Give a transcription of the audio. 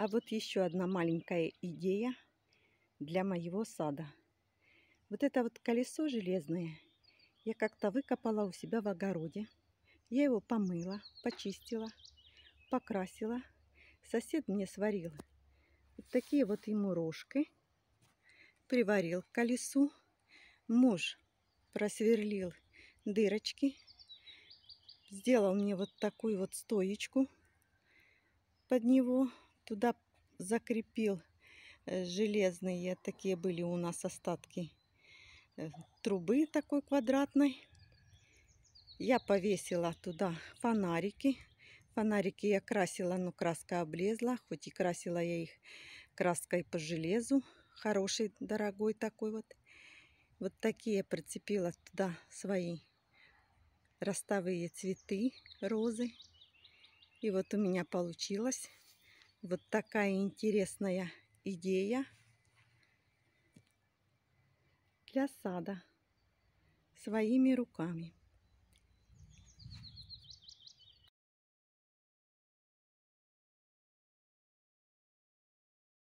А вот еще одна маленькая идея для моего сада. Вот это вот колесо железное я как-то выкопала у себя в огороде. Я его помыла, почистила, покрасила. Сосед мне сварил вот такие вот ему рожки. Приварил к колесу. Муж просверлил дырочки. Сделал мне вот такую вот стоечку под него. Туда закрепил э, железные, такие были у нас остатки э, трубы такой квадратной. Я повесила туда фонарики. Фонарики я красила, но ну, краска облезла. Хоть и красила я их краской по железу. Хороший, дорогой такой вот. Вот такие прицепила туда свои ростовые цветы, розы. И вот у меня получилось вот такая интересная идея для сада своими руками.